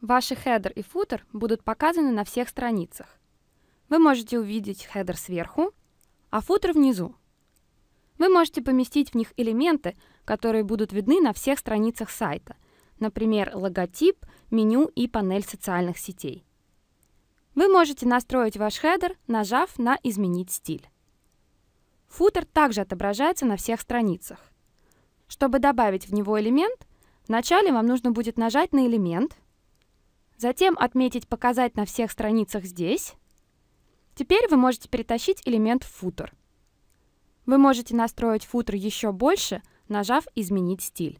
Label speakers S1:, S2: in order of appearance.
S1: Ваши хедер и футер будут показаны на всех страницах. Вы можете увидеть хедер сверху, а футер внизу. Вы можете поместить в них элементы, которые будут видны на всех страницах сайта, например, логотип, меню и панель социальных сетей. Вы можете настроить ваш хедер, нажав на «Изменить стиль». Футер также отображается на всех страницах. Чтобы добавить в него элемент, вначале вам нужно будет нажать на элемент – Затем отметить «Показать на всех страницах здесь». Теперь вы можете перетащить элемент футер. Вы можете настроить футер еще больше, нажав «Изменить стиль».